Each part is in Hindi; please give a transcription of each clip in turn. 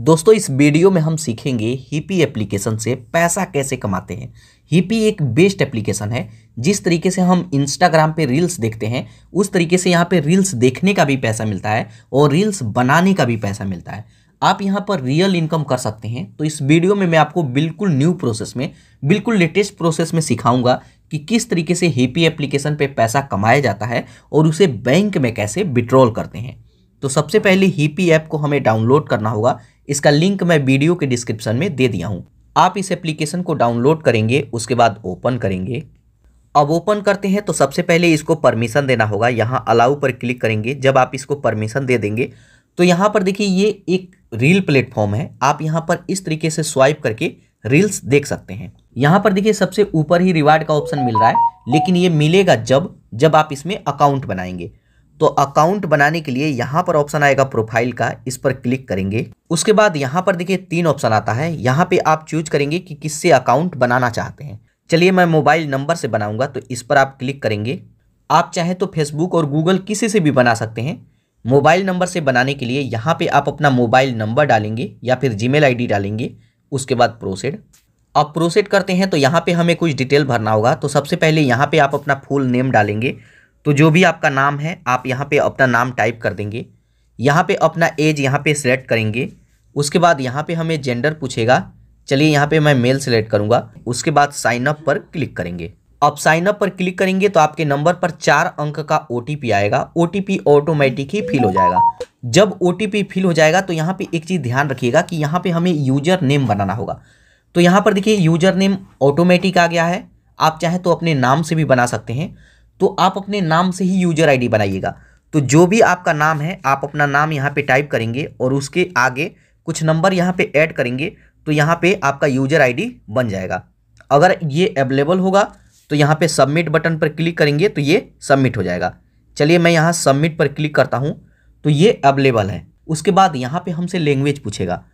दोस्तों इस वीडियो में हम सीखेंगे हीपी एप्लीकेशन से पैसा कैसे कमाते हैं हीपी एक बेस्ट एप्लीकेशन है जिस तरीके से हम इंस्टाग्राम पे रील्स देखते हैं उस तरीके से यहाँ पे रील्स देखने का भी पैसा मिलता है और रील्स बनाने का भी पैसा मिलता है आप यहाँ पर रियल इनकम कर सकते हैं तो इस वीडियो में मैं आपको बिल्कुल न्यू प्रोसेस में बिल्कुल लेटेस्ट प्रोसेस में सिखाऊंगा कि किस तरीके से हीपी एप्लीकेशन पे पैसा कमाया जाता है और उसे बैंक में कैसे विड्रॉल करते हैं तो सबसे पहले हीपी ऐप को हमें डाउनलोड करना होगा इसका लिंक मैं वीडियो के डिस्क्रिप्शन में दे दिया हूँ आप इस एप्लीकेशन को डाउनलोड करेंगे उसके बाद ओपन करेंगे अब ओपन करते हैं तो सबसे पहले इसको परमिशन देना होगा यहाँ अलाउ पर क्लिक करेंगे जब आप इसको परमिशन दे देंगे तो यहाँ पर देखिए ये एक रील प्लेटफॉर्म है आप यहाँ पर इस तरीके से स्वाइप करके रील्स देख सकते हैं यहाँ पर देखिए सबसे ऊपर ही रिवार्ड का ऑप्शन मिल रहा है लेकिन ये मिलेगा जब जब आप इसमें अकाउंट बनाएंगे तो अकाउंट बनाने के लिए यहाँ पर ऑप्शन आएगा प्रोफाइल का इस पर क्लिक करेंगे उसके बाद यहाँ पर देखिए तीन ऑप्शन आता है यहाँ पे आप चूज करेंगे कि किससे अकाउंट बनाना चाहते हैं चलिए मैं मोबाइल नंबर से बनाऊंगा तो इस पर आप क्लिक करेंगे आप चाहें तो फेसबुक और गूगल किसी से भी बना सकते हैं मोबाइल नंबर से बनाने के लिए यहाँ पर आप अपना मोबाइल नंबर डालेंगे या फिर जी मेल डालेंगे उसके बाद प्रोसेड आप प्रोसेड करते हैं तो यहाँ पर हमें कुछ डिटेल भरना होगा तो सबसे पहले यहाँ पर आप अपना फुल नेम डालेंगे तो जो भी आपका नाम है आप यहाँ पे अपना नाम टाइप कर देंगे यहाँ पे अपना एज यहाँ पे सिलेक्ट करेंगे उसके बाद यहाँ पे हमें जेंडर पूछेगा चलिए यहाँ पे मैं मेल सेलेक्ट करूँगा उसके बाद साइन अप पर क्लिक करेंगे अब साइन अप पर क्लिक करेंगे तो आपके नंबर पर चार अंक का ओ आएगा ओ ऑटोमेटिक ही फिल हो जाएगा जब ओ फिल हो जाएगा तो यहाँ पे एक चीज़ ध्यान रखिएगा कि यहाँ पे हमें यूजर नेम बनाना होगा तो यहाँ पर देखिए यूजर नेम ऑटोमेटिक आ गया है आप चाहें तो अपने नाम से भी बना सकते हैं तो आप अपने नाम से ही यूजर आईडी बनाइएगा तो जो भी आपका नाम है आप अपना नाम यहाँ पे टाइप करेंगे और उसके आगे कुछ नंबर यहाँ पे ऐड करेंगे तो यहाँ पे आपका यूजर आईडी बन जाएगा अगर ये अवेलेबल होगा तो यहाँ पे सबमिट बटन पर क्लिक करेंगे तो ये सबमिट हो जाएगा चलिए मैं यहाँ सबमिट पर क्लिक करता हूँ तो ये अवेलेबल है उसके बाद यहाँ पे हमसे लैंग्वेज पूछेगा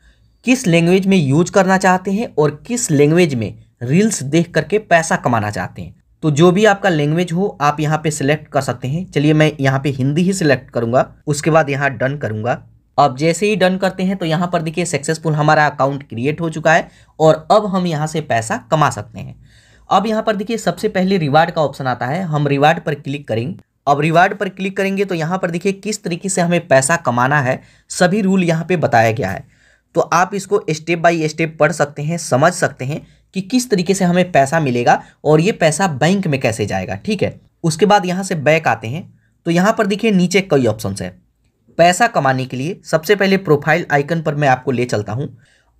किस लैंग्वेज में यूज करना चाहते हैं और किस लैंग्वेज में रील्स देख करके पैसा कमाना चाहते हैं तो जो भी आपका लैंग्वेज हो आप यहाँ पे सिलेक्ट कर सकते हैं चलिए मैं यहाँ पे हिंदी ही सिलेक्ट करूँगा उसके बाद यहाँ डन करूँगा अब जैसे ही डन करते हैं तो यहाँ पर देखिए सक्सेसफुल हमारा अकाउंट क्रिएट हो चुका है और अब हम यहाँ से पैसा कमा सकते हैं अब यहाँ पर देखिए सबसे पहले रिवार्ड का ऑप्शन आता है हम रिवार्ड पर क्लिक करेंगे अब रिवार्ड पर क्लिक करेंगे तो यहाँ पर देखिए किस तरीके से हमें पैसा कमाना है सभी रूल यहाँ पे बताया गया है तो आप इसको स्टेप बाई स्टेप पढ़ सकते हैं समझ सकते हैं कि किस तरीके से हमें पैसा मिलेगा और ये पैसा बैंक में कैसे जाएगा ठीक है उसके बाद यहाँ से बैक आते हैं तो यहाँ पर देखिए नीचे कई ऑप्शन है पैसा कमाने के लिए सबसे पहले प्रोफाइल आइकन पर मैं आपको ले चलता हूँ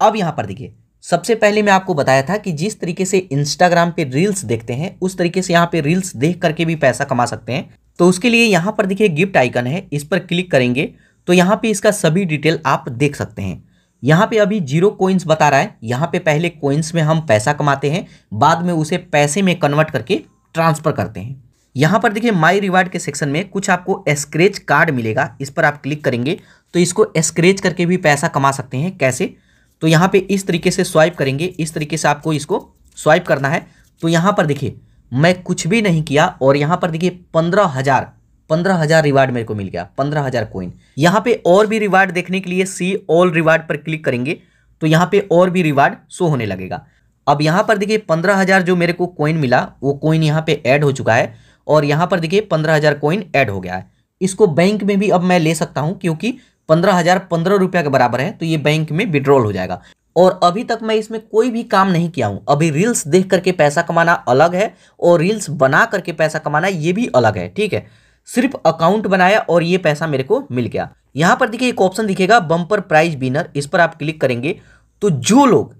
अब यहाँ पर देखिए सबसे पहले मैं आपको बताया था कि जिस तरीके से इंस्टाग्राम पे रील्स देखते हैं उस तरीके से यहाँ पे रील्स देख करके भी पैसा कमा सकते हैं तो उसके लिए यहाँ पर देखिए गिफ्ट आइकन है इस पर क्लिक करेंगे तो यहाँ पे इसका सभी डिटेल आप देख सकते हैं यहाँ पे अभी जीरो कोइंस बता रहा है यहाँ पे पहले कोइंस में हम पैसा कमाते हैं बाद में उसे पैसे में कन्वर्ट करके ट्रांसफर करते हैं यहाँ पर देखिए माई रिवार्ड के सेक्शन में कुछ आपको स्क्रेच कार्ड मिलेगा इस पर आप क्लिक करेंगे तो इसको स्क्रेच करके भी पैसा कमा सकते हैं कैसे तो यहाँ पर इस तरीके से स्वाइप करेंगे इस तरीके से आपको इसको स्वाइप करना है तो यहाँ पर देखिए मैं कुछ भी नहीं किया और यहाँ पर देखिए पंद्रह हज़ार पंद्रह हजार रिवार्ड मेरे को मिल गया पंद्रह हजार कोइन यहाँ पे और भी रिवार्ड देखने के लिए सी ऑल रिवार्ड पर क्लिक करेंगे तो यहाँ पे और भी रिवार्ड शो होने लगेगा अब यहाँ पर देखिए पंद्रह हजार जो मेरे को कोइन मिला वो कोइन यहाँ पे ऐड हो चुका है और यहाँ पर देखिए पंद्रह हजार कोइन ऐड हो गया है इसको बैंक में भी अब मैं ले सकता हूँ क्योंकि पंद्रह हजार पंद्रह रुपया के बराबर है तो ये बैंक में विड्रॉल हो जाएगा और अभी तक मैं इसमें कोई भी काम नहीं किया हूँ अभी रील्स देख करके पैसा कमाना अलग है और रील्स बना करके पैसा कमाना ये भी अलग है ठीक है सिर्फ अकाउंट बनाया और ये पैसा मेरे को मिल गया यहाँ पर देखिए एक ऑप्शन दिखेगा बम्पर प्राइज बिनर इस पर आप क्लिक करेंगे तो जो लोग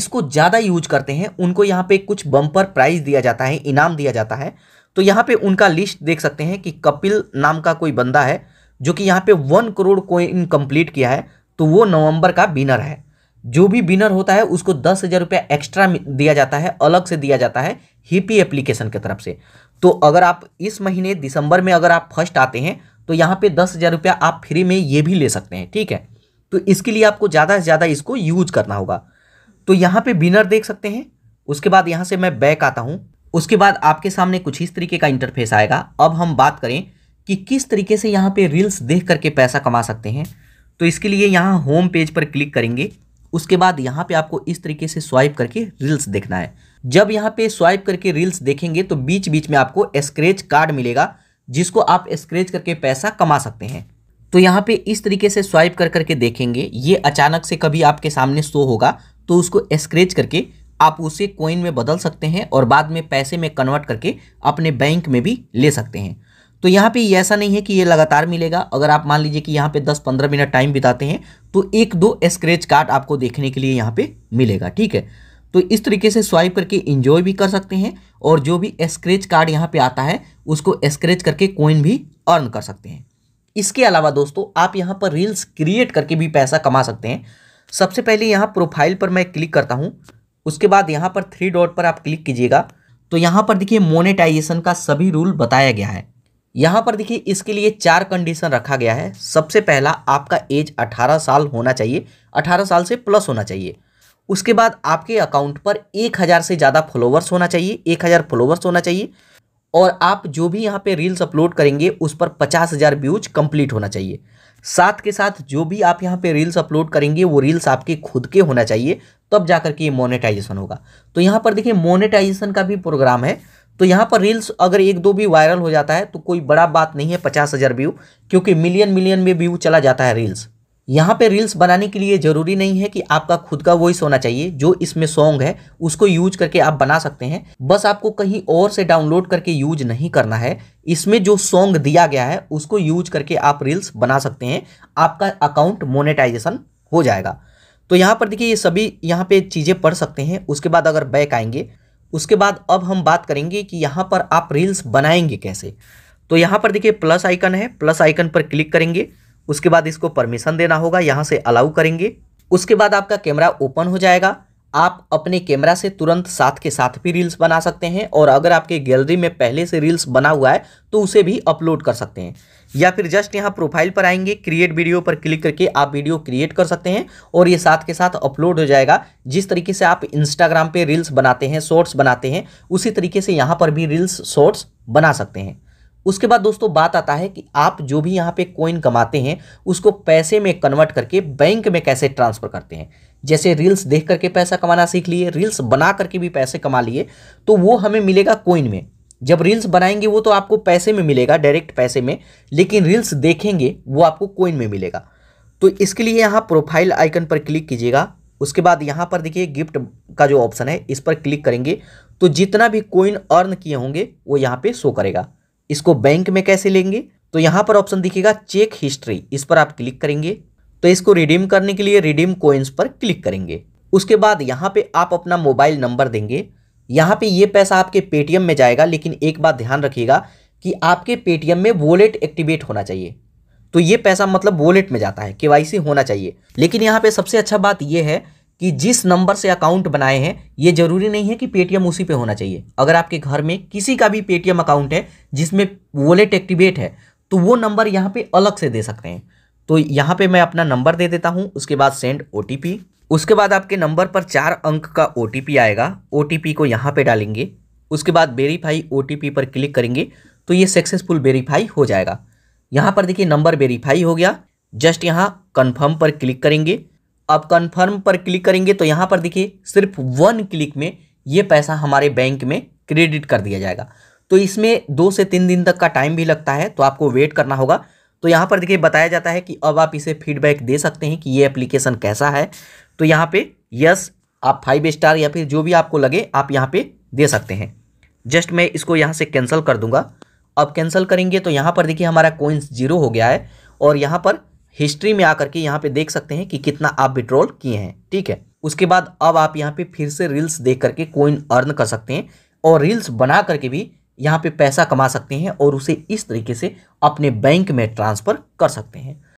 इसको ज़्यादा यूज करते हैं उनको यहाँ पे कुछ बम्पर प्राइज दिया जाता है इनाम दिया जाता है तो यहाँ पे उनका लिस्ट देख सकते हैं कि कपिल नाम का कोई बंदा है जो कि यहाँ पे वन करोड़ कोइन कंप्लीट किया है तो वो नवंबर का बिनर है जो भी बिनर होता है उसको दस हज़ार रुपया एक्स्ट्रा दिया जाता है अलग से दिया जाता है हिपी एप्लीकेशन की तरफ से तो अगर आप इस महीने दिसंबर में अगर आप फर्स्ट आते हैं तो यहाँ पे दस हज़ार रुपया आप फ्री में ये भी ले सकते हैं ठीक है तो इसके लिए आपको ज़्यादा से ज़्यादा इसको यूज करना होगा तो यहाँ पे विनर देख सकते हैं उसके बाद यहाँ से मैं बैक आता हूँ उसके बाद आपके सामने कुछ इस तरीके का इंटरफेस आएगा अब हम बात करें कि किस तरीके से यहाँ पर रील्स देख करके पैसा कमा सकते हैं तो इसके लिए यहाँ होम पेज पर क्लिक करेंगे उसके बाद यहाँ पे आपको इस तरीके से स्वाइप करके रील्स देखना है जब यहाँ पे स्वाइप करके रील्स देखेंगे तो बीच बीच में आपको स्क्रेच कार्ड मिलेगा जिसको आप स्क्रेच करके पैसा कमा सकते हैं तो यहाँ पे इस तरीके से स्वाइप कर करके देखेंगे ये अचानक से कभी आपके सामने शो होगा तो उसको स्क्रेच करके आप उसे कोइन में बदल सकते हैं और बाद में पैसे में कन्वर्ट करके अपने बैंक में भी ले सकते हैं तो यहाँ पे ऐसा नहीं है कि ये लगातार मिलेगा अगर आप मान लीजिए कि यहाँ पे 10-15 मिनट टाइम बिताते हैं तो एक दो स्क्रेच कार्ड आपको देखने के लिए यहाँ पे मिलेगा ठीक है तो इस तरीके से स्वाइप करके इंजॉय भी कर सकते हैं और जो भी स्क्रेच कार्ड यहाँ पे आता है उसको स्क्रेच करके कोइन भी अर्न कर सकते हैं इसके अलावा दोस्तों आप यहाँ पर रील्स क्रिएट करके भी पैसा कमा सकते हैं सबसे पहले यहाँ प्रोफाइल पर मैं क्लिक करता हूँ उसके बाद यहाँ पर थ्री डॉट पर आप क्लिक कीजिएगा तो यहाँ पर देखिए मोनेटाइजेशन का सभी रूल बताया गया है यहाँ पर देखिए इसके लिए चार कंडीशन रखा गया है सबसे पहला आपका एज 18 साल होना चाहिए 18 साल से प्लस होना चाहिए उसके बाद आपके अकाउंट पर 1000 से ज़्यादा फॉलोवर्स होना चाहिए 1000 फॉलोवर्स होना चाहिए और आप जो भी यहाँ पे रील्स अपलोड करेंगे उस पर पचास हज़ार व्यूज कंप्लीट होना चाहिए साथ के साथ जो भी आप यहाँ पे रील्स अपलोड करेंगे वो रील्स आपके खुद के होना चाहिए तब जा के ये मोनेटाइजेशन होगा तो यहाँ पर देखिए मोनेटाइजेशन का भी प्रोग्राम है तो यहाँ पर रील्स अगर एक दो भी वायरल हो जाता है तो कोई बड़ा बात नहीं है पचास हज़ार व्यू क्योंकि मिलियन मिलियन में व्यू चला जाता है रील्स यहाँ पे रील्स बनाने के लिए ज़रूरी नहीं है कि आपका खुद का वॉइस होना चाहिए जो इसमें सॉन्ग है उसको यूज करके आप बना सकते हैं बस आपको कहीं और से डाउनलोड करके यूज नहीं करना है इसमें जो सॉन्ग दिया गया है उसको यूज करके आप रील्स बना सकते हैं आपका अकाउंट मोनेटाइजेशन हो जाएगा तो यहाँ पर देखिए ये सभी यहाँ पे चीज़ें पढ़ सकते हैं उसके बाद अगर बैक आएंगे उसके बाद अब हम बात करेंगे कि यहाँ पर आप रील्स बनाएंगे कैसे तो यहाँ पर देखिए प्लस आइकन है प्लस आइकन पर क्लिक करेंगे उसके बाद इसको परमिशन देना होगा यहाँ से अलाउ करेंगे उसके बाद आपका कैमरा ओपन हो जाएगा आप अपने कैमरा से तुरंत साथ के साथ भी रील्स बना सकते हैं और अगर आपके गैलरी में पहले से रील्स बना हुआ है तो उसे भी अपलोड कर सकते हैं या फिर जस्ट यहाँ प्रोफाइल पर आएंगे क्रिएट वीडियो पर क्लिक करके आप वीडियो क्रिएट कर सकते हैं और ये साथ के साथ अपलोड हो जाएगा जिस तरीके से आप इंस्टाग्राम पर रील्स बनाते हैं शॉर्ट्स बनाते हैं उसी तरीके से यहाँ पर भी रील्स शॉर्ट्स बना सकते हैं उसके बाद दोस्तों बात आता है कि आप जो भी यहाँ पे कॉइन कमाते हैं उसको पैसे में कन्वर्ट करके बैंक में कैसे ट्रांसफ़र करते हैं जैसे रील्स देख करके पैसा कमाना सीख लिए रील्स बना करके भी पैसे कमा लिए तो वो हमें मिलेगा कोइन में जब रील्स बनाएंगे वो तो आपको पैसे में मिलेगा डायरेक्ट पैसे में लेकिन रील्स देखेंगे वो आपको कोइन में मिलेगा तो इसके लिए यहाँ प्रोफाइल आइकन पर क्लिक कीजिएगा उसके बाद यहाँ पर देखिए गिफ्ट का जो ऑप्शन है इस पर क्लिक करेंगे तो जितना भी कोइन अर्न किए होंगे वो यहाँ पे शो करेगा इसको बैंक में कैसे लेंगे तो यहाँ पर ऑप्शन दिखेगा चेक हिस्ट्री इस पर आप क्लिक करेंगे तो इसको रिडीम करने के लिए रिडीम कोइंस पर क्लिक करेंगे उसके बाद यहाँ पे आप अपना मोबाइल नंबर देंगे यहाँ पे ये पैसा आपके पेटीएम में जाएगा लेकिन एक बात ध्यान रखिएगा कि आपके पेटीएम में वॉलेट एक्टिवेट होना चाहिए तो ये पैसा मतलब वॉलेट में जाता है के होना चाहिए लेकिन यहाँ पर सबसे अच्छा बात यह है कि जिस नंबर से अकाउंट बनाए हैं ये जरूरी नहीं है कि पेटीएम उसी पे होना चाहिए अगर आपके घर में किसी का भी पेटीएम अकाउंट है जिसमें वॉलेट एक्टिवेट है तो वो नंबर यहाँ पे अलग से दे सकते हैं तो यहाँ पे मैं अपना नंबर दे देता हूँ उसके बाद सेंड ओ उसके बाद आपके नंबर पर चार अंक का ओ आएगा ओ को यहाँ पर डालेंगे उसके बाद वेरीफाई ओ पर क्लिक करेंगे तो ये सक्सेसफुल वेरीफाई हो जाएगा यहाँ पर देखिए नंबर वेरीफाई हो गया जस्ट यहाँ कन्फर्म पर क्लिक करेंगे अब कन्फर्म पर क्लिक करेंगे तो यहाँ पर देखिए सिर्फ वन क्लिक में ये पैसा हमारे बैंक में क्रेडिट कर दिया जाएगा तो इसमें दो से तीन दिन तक का टाइम भी लगता है तो आपको वेट करना होगा तो यहाँ पर देखिए बताया जाता है कि अब आप इसे फीडबैक दे सकते हैं कि ये एप्लीकेशन कैसा है तो यहाँ पे यस आप फाइव स्टार या फिर जो भी आपको लगे आप यहाँ पे दे सकते हैं जस्ट मैं इसको यहाँ से कैंसिल कर दूंगा अब कैंसिल करेंगे तो यहाँ पर देखिए हमारा कोइंस जीरो हो गया है और यहाँ पर हिस्ट्री में आकर के यहाँ पे देख सकते हैं कि कितना आप विड्रॉल किए हैं ठीक है उसके बाद अब आप यहाँ पे फिर से रील्स देख करके कोइन अर्न कर सकते हैं और रील्स बना करके भी यहाँ पे पैसा कमा सकते हैं और उसे इस तरीके से अपने बैंक में ट्रांसफ़र कर सकते हैं